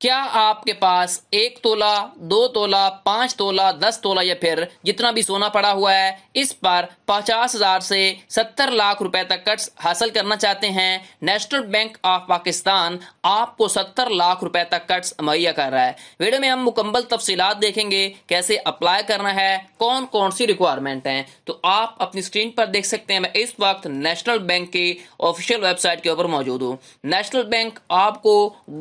क्या आपके पास एक तोला दो तोला पांच तोला दस तोला या फिर जितना भी सोना पड़ा हुआ है इस पर पचास हजार से सत्तर लाख रुपए तक कर्ज हासिल करना चाहते हैं नेशनल बैंक ऑफ पाकिस्तान आपको सत्तर लाख रुपए तक कर्ज मुहैया कर रहा है वीडियो में हम मुकम्मल तफसीत देखेंगे कैसे अप्लाई करना है कौन कौन सी रिक्वायरमेंट है तो आप अपनी स्क्रीन पर देख सकते हैं मैं इस वक्त नेशनल बैंक की ऑफिशियल वेबसाइट के ऊपर मौजूद हूँ नेशनल बैंक आपको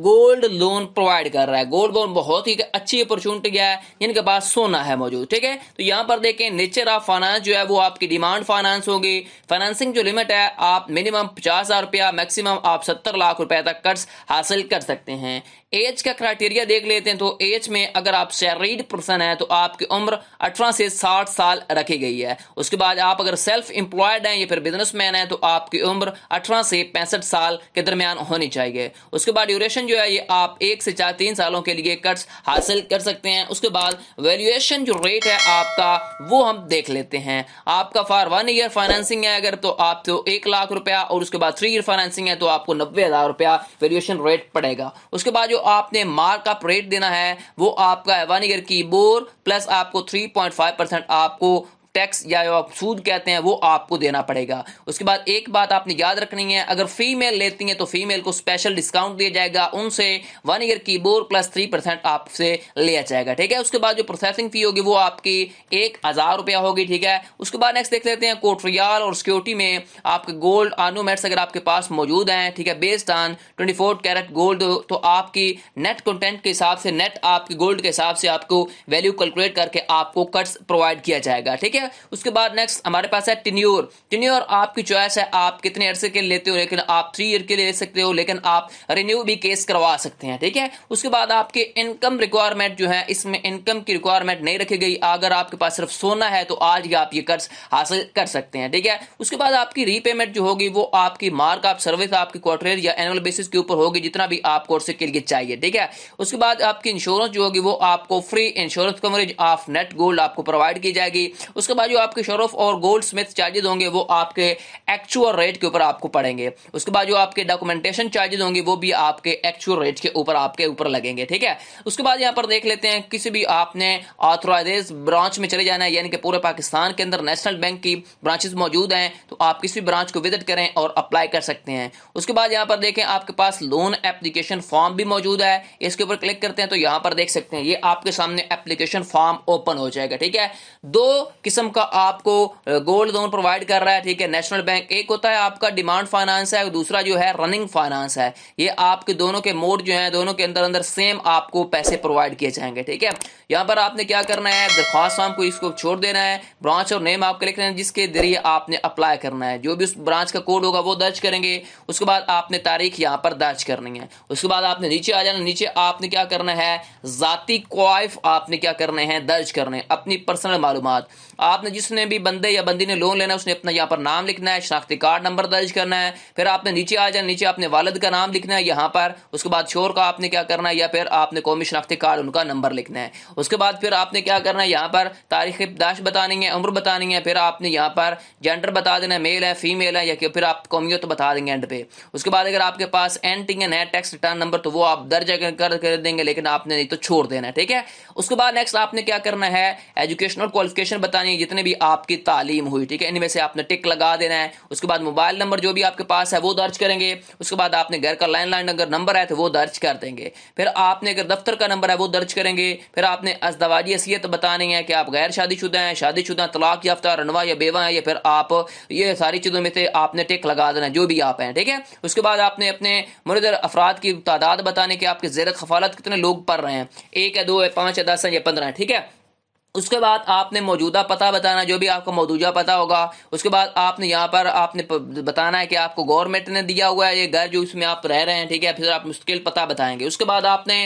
गोल्ड लोन प्रोवाइड कर रहा है गोल्ड बॉन्ड बहुत ही अच्छी अपॉर्चुनिटी है जिनके पास सोना है मौजूद ठीक है तो यहाँ पर देखें नेचर ऑफ फाइनेंस जो है वो आपकी डिमांड फाइनेंस होगी फाइनेंसिंग जो लिमिट है आप मिनिमम पचास हजार रुपया मैक्सिमम आप सत्तर लाख रुपए तक कर्ज हासिल कर सकते हैं एज का क्राइटेरिया देख लेते हैं तो एज में अगर आप सैलरीड पर्सन है तो आपकी उम्र अठारह से साठ साल रखी गई है उसके बाद आप अगर सेल्फ एम्प्लॉयड हैं या फिर बिजनेसमैन है तो आपकी उम्र अठारह से पैंसठ साल के दरमियान होनी चाहिए उसके बाद ड्यूरेशन जो है ये आप एक से चार तीन सालों के लिए कर्ज हासिल कर सकते हैं उसके बाद वैल्यूएशन जो रेट है आपका वो हम देख लेते हैं आपका फॉर वन ईयर फाइनेंसिंग है अगर तो आप तो एक लाख रुपया और उसके बाद थ्री ईयर फाइनेंसिंग है तो आपको नब्बे हज़ार रुपया वैल्यूएशन रेट पड़ेगा उसके बाद जो आपने मार्कअप रेट देना है वो आपका है वन ईयर की बोर प्लस आपको थ्री पॉइंट फाइव परसेंट आपको टैक्स या आप सूद कहते हैं वो आपको देना पड़ेगा उसके बाद एक बात आपने याद रखनी है अगर फीमेल लेती है तो फीमेल को स्पेशल डिस्काउंट दिया जाएगा उनसे वन ईयर की बोर प्लस थ्री परसेंट आपसे लिया जाएगा ठीक है उसके बाद जो प्रोसेसिंग फी होगी वो आपकी एक हज़ार रुपया होगी ठीक है उसके बाद नेक्स्ट देख लेते हैं कोटरियाल और सिक्योरिटी में आपके गोल्ड आनोमेट्स अगर आपके पास मौजूद हैं ठीक है based on twenty four carat gold तो आपकी नेट कंटेंट के हिसाब से नेट आपके गोल्ड के हिसाब से आपको वैल्यू कैलकुलेट करके आपको कट्स प्रोवाइड किया जाएगा ठीक है है उसके बाद नेक्स्ट हमारे पास है टिन्योर टिन्योर आपकी चॉइस है आप कितने अर्से के लेते हो लेकिन आप थ्री ईयर के ले सकते हो लेकिन आप रिन्यू भी केस करवा सकते हैं ठीक है उसके बाद आपके इनकम रिक्वायरमेंट जो है इसमें इनकम की रिक्वायरमेंट नहीं रखी गई अगर आपके पास सिर्फ सोना है तो आज ही आप ये कर्ज हासिल कर सकते हैं ठीक है उसके बाद आपकी रीपेमेंट जो होगी वो आपकी मार्क आप सर्विस आपकी क्वार्टर या एनुअल बेसिस के ऊपर होगी जितना भी आप कोर्स के लिए चाहिए ठीक है उसके बाद आपकी इंश्योरेंस जो होगी वो आपको free insurance coverage of net gold आपको प्रोवाइड की जाएगी उसके बाजू तो आपके शोरफ और गोल्ड स्मिथ चार्जेज होंगे वो आपके एक्चुअल रेट के ऊपर आपको पड़ेंगे उसके बाद जो आपके डॉक्यूमेंटेशन चार्जेज होंगे वो भी आपके एक्चुअल रेट के ऊपर आपके ऊपर लगेंगे ठीक है उसके बाद यहाँ पर देख लेते हैं किसी भी आपने ऑथोराइज ब्रांच में चले जाना है यानी कि पूरे पाकिस्तान के अंदर नेशनल बैंक की ब्रांचेज मौजूद हैं तो आप किसी भी ब्रांच को विजिट करें और अप्लाई कर सकते हैं उसके बाद यहाँ पर देखें आपके पास लोन एप्लीकेशन फॉर्म भी मौजूद है इसके ऊपर क्लिक करते हैं तो यहाँ पर देख सकते हैं ये आपके सामने एप्लीकेशन फॉर्म ओपन हो जाएगा ठीक है दो किस्म किस्म का आपको गोल्ड लोन प्रोवाइड कर रहा है ठीक है नेशनल बैंक एक होता है आपका डिमांड फाइनेंस है और दूसरा जो है रनिंग फाइनेंस है ये आपके दोनों के मोड जो है दोनों के अंदर अंदर सेम आपको पैसे प्रोवाइड किए जाएंगे ठीक है यहाँ पर आपने क्या करना है दरख्वास्त फॉर्म को इसको छोड़ देना है ब्रांच और नेम आपके लिख लेना है जिसके जरिए आपने अप्लाई करना है जो भी उस ब्रांच का कोड होगा वो दर्ज करेंगे उसके बाद आपने तारीख यहाँ पर दर्ज करनी है उसके बाद आपने नीचे आ जाना नीचे आपने क्या करना है जाति क्वाइफ आपने क्या करने हैं दर्ज करने अपनी पर्सनल मालूम आप आपने जिसने भी बंदे या बंदी ने लोन लेना है उसने अपना यहाँ पर नाम लिखना है शनाख्ती कार्ड नंबर दर्ज करना है फिर आपने नीचे आ जाना नीचे अपने वालद का नाम लिखना है यहाँ पर उसके बाद शोर का आपने क्या करना है या फिर आपने कौमी शनाख्ती कार्ड उनका नंबर लिखना है उसके बाद फिर आपने क्या करना है यहाँ पर तारीख दाश बतानी है उम्र बतानी है फिर आपने यहाँ पर जेंडर बता देना है मेल है फीमेल है या फिर आप कौमियत तो बता देंगे एंड पे उसके बाद अगर आपके पास एन टी एन है टैक्स रिटर्न नंबर तो वो आप दर्ज कर देंगे लेकिन आपने नहीं तो छोड़ देना है ठीक है उसके बाद नेक्स्ट आपने क्या करना है एजुकेशन और क्वालिफिकेशन बतानी है जितने भी आपकी तालीम हुई ठीक है इनमें से आपने टिक लगा देना है उसके बाद मोबाइल नंबर जो भी आपके पास है वो दर्ज करेंगे उसके बाद आपने घर का लैंड लाइन अगर नंबर है तो वो दर्ज कर देंगे फिर आपने अगर दफ्तर का नंबर है वो दर्ज करेंगे फिर आपने अजदवाजी हैसीत बतानी है कि आप गैर शादीशुदा हैं शादीशुदा तलाक याफ्ता रनवा या बेवा है या फिर आप ये सारी चीज़ों में से आपने टिक लगा देना जो भी आप हैं ठीक है उसके बाद आपने अपने मुनजर अफराद की तादाद बताने की आपके जेर खफालत कितने लोग पढ़ रहे हैं एक है दो है पांच है दस है या पंद्रह है ठीक है उसके बाद आपने मौजूदा पता बताना जो भी आपको मौजूदा पता होगा उसके बाद आपने यहाँ पर आपने बताना है कि आपको गवर्नमेंट ने दिया हुआ है ये घर जो इसमें आप रह रहे हैं ठीक है फिर आप मुश्किल पता बताएंगे उसके बाद आपने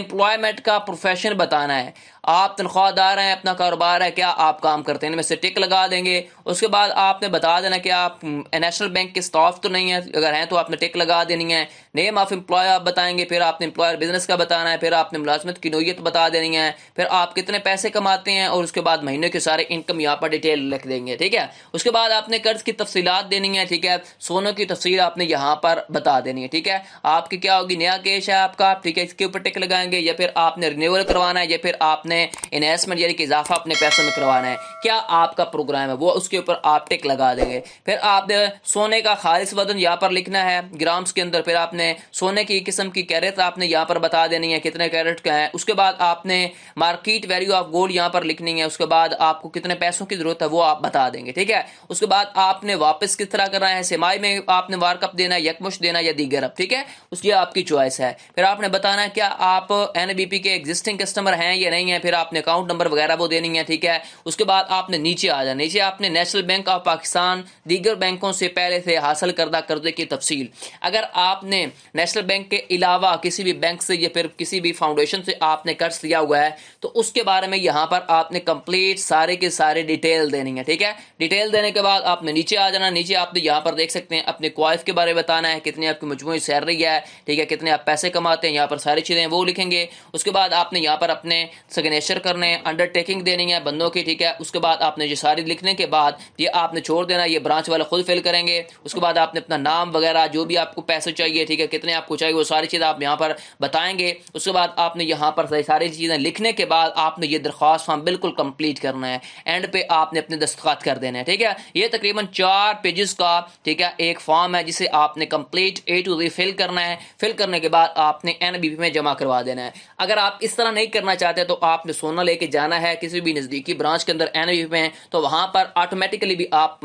एम्प्लॉयमेंट का प्रोफेशन बताना है आप तनख्वाहदार हैं अपना कारोबार है क्या आप काम करते हैं इनमें से टिक लगा देंगे उसके बाद आपने बता देना कि आप नेशनल हम्म, बैंक के स्टाफ तो नहीं है अगर हैं तो आपने टिक लगा देनी है नेम ऑफ एम्प्लॉय आप बताएंगे फिर आपने एम्प्लॉयर बिजनेस का बताना है फिर आपने मुलाजमत की नोयत बता देनी है फिर आप कितने पैसे कमाते हैं और उसके बाद महीने के सारे इनकम यहाँ पर डिटेल लिख देंगे ठीक है उसके बाद आपने कर्ज की तफसीत देनी है ठीक है सोनों की तफसील आपने यहाँ पर बता देनी है ठीक है आपकी क्या होगी नया केश है आपका ठीक है इसके ऊपर टिक लगाए जाएंगे या फिर आपने रिन्यूअल करवाना है या फिर आपने इन्वेस्टमेंट यानी कि इजाफा अपने पैसों में करवाना है क्या आपका प्रोग्राम है वो उसके ऊपर आप टिक लगा देंगे फिर आपने सोने का खालिश वजन यहाँ पर लिखना है ग्राम्स के अंदर फिर आपने सोने की किस्म की कैरेट आपने यहाँ पर बता देनी है कितने कैरेट का है उसके बाद आपने मार्केट वैल्यू ऑफ गोल्ड यहाँ पर लिखनी है उसके बाद आपको कितने पैसों की जरूरत है वो आप बता देंगे ठीक है उसके बाद आपने वापस किस तरह करना है सिमाई में आपने वार्कअप देना है यकमुश देना या दीगर अब ठीक है उसकी आपकी चॉइस है फिर आपने बताना है क्या आप एनबीपी के एग्जिस्टिंग कस्टमर हैं या नहीं है फिर आपने अकाउंट नंबर वगैरह वो देनी है ठीक है उसके बाद आपने नीचे आ जाना नीचे आपने नेशनल बैंक ऑफ पाकिस्तान दीगर बैंकों से पहले से हासिल करदा कर्जे की तफसील अगर आपने नेशनल बैंक के अलावा किसी भी बैंक से या फिर किसी भी फाउंडेशन से आपने कर्ज लिया हुआ है तो उसके बारे में यहाँ पर आपने कंप्लीट सारे के सारे डिटेल देनी है ठीक है डिटेल देने के बाद आपने नीचे आ जाना नीचे आपने तो यहाँ पर देख सकते हैं अपने क्वाइफ के बारे में बताना है कितनी आपकी मजमू सैलरी है ठीक है कितने आप पैसे कमाते हैं यहाँ पर सारी चीज़ें वो लिखें लिखेंगे उसके बाद आपने यहाँ पर अपने सिग्नेचर करने हैं अंडरटेकिंग देनी है बंदों की ठीक है उसके बाद आपने ये सारी लिखने के बाद ये आपने छोड़ देना ये ब्रांच वाले खुद फिल करेंगे उसके बाद आपने अपना नाम वगैरह जो भी आपको पैसे चाहिए ठीक है कितने आपको चाहिए वो सारी चीज़ आप यहाँ पर बताएंगे उसके बाद आपने यहाँ पर सारी चीज़ें लिखने के बाद आपने ये दरख्वास्त फॉर्म बिल्कुल कम्प्लीट करना है एंड पे आपने अपने दस्तखत कर देने हैं ठीक है ये तकरीबन चार पेजेस का ठीक है एक फॉर्म है जिसे आपने complete A to G fill करना है फिल करने के बाद आपने एन में जमा करवा देना है अगर आप इस तरह नहीं करना चाहते तो आपने सोना लेके जाना है किसी भी नज़दीकी ब्रांच के अंदर एन में है तो वहां पर ऑटोमेटिकली भी आप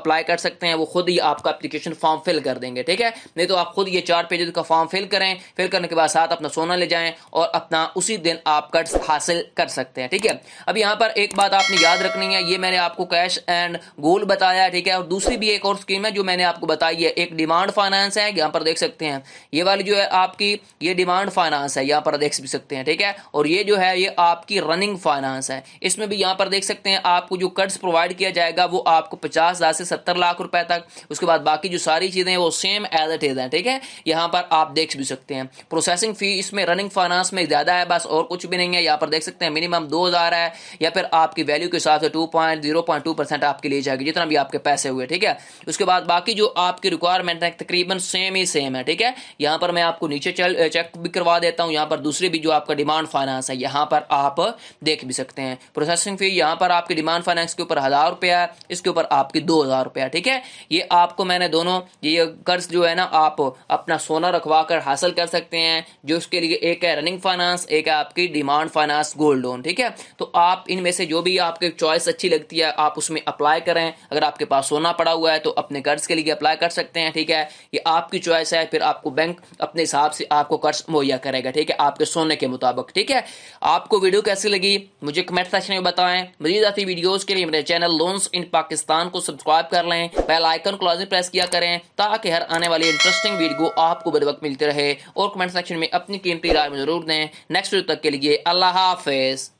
अप्लाई कर सकते हैं वो खुद ही आपका अप्लीकेशन फॉर्म फिल कर देंगे ठीक है नहीं तो आप खुद ये चार पेजेस का फॉर्म फिल करें फिल करने के बाद साथ अपना सोना ले जाए और अपना उसी दिन आप कर्ज हासिल कर सकते हैं ठीक है अब यहां पर एक बात आपने याद रखनी है ये मैंने आपको कैश एंड गोल बताया ठीक है और दूसरी भी एक और स्कीम है जो मैंने आपको बताई है एक डिमांड फाइनेंस है यहां पर देख सकते हैं ये वाली जो है आपकी ये डिमांड फाइनेंस है यहाँ पर देख भी सकते हैं ठीक है और ये जो है ये आपकी रनिंग फाइनेंस है इसमें भी यहाँ पर देख सकते हैं आपको जो कर्ज प्रोवाइड किया जाएगा वो आपको पचास से सत्तर लाख रुपए तक उसके बाद बाकी जो सारी चीज़ें हैं वो सेम एज एट इज़ है ठीक है यहाँ पर आप देख भी सकते हैं प्रोसेसिंग फ़ी इसमें रनिंग फाइनेंस में ज़्यादा है बस और कुछ भी नहीं है यहाँ पर देख सकते हैं मिनिमम दो है या फिर आपकी वैल्यू के हिसाब से टू आपके लिए जाएगी जितना भी आपके पैसे हुए ठीक है उसके बाद बाकी जो आपकी रिक्वायरमेंट है तकरीबन सेम ही सेम है ठीक है यहाँ पर मैं आपको नीचे चल चेक भी करवा देता हूँ यहाँ पर दूसरे भी जो आपका डिमांड फाइनेंस है यहाँ पर आप देख भी सकते हैं प्रोसेसिंग फी यहाँ पर आपकी डिमांड फाइनेंस के ऊपर हज़ार रुपया है इसके ऊपर आपकी दो हज़ार रुपया ठीक है ये आपको मैंने दोनों ये कर्ज जो है ना आप अपना सोना रखवा कर हासिल कर सकते हैं जो उसके लिए एक है रनिंग फाइनेंस एक है आपकी डिमांड फाइनेंस गोल्ड लोन ठीक है तो आप इनमें से जो भी आपकी चॉइस अच्छी लगती है आप उसमें अप्लाई करें अगर आपके पास सोना पड़ा हुआ है तो अपने कर्ज के लिए अप्लाई कर सकते हैं ठीक है ये आपकी चॉइस है फिर आपको बैंक अपने हिसाब से आपको कर्ज मुहैया करेगा ठीक ठीक है आपके सोने के मुताबिक ठीक है आपको वीडियो कैसी लगी मुझे कमेंट सेक्शन में बताएं मजीद आती वीडियोस के लिए मेरे चैनल लोन्स इन पाकिस्तान को सब्सक्राइब कर लें बेल आइकन को प्रेस किया करें ताकि हर आने वाली इंटरेस्टिंग वीडियो आपको बर वक्त मिलते रहे और कमेंट सेक्शन में अपनी कीमती राय में जरूर दें नेक्स्ट वीडियो तक के लिए अल्लाह हाफिज़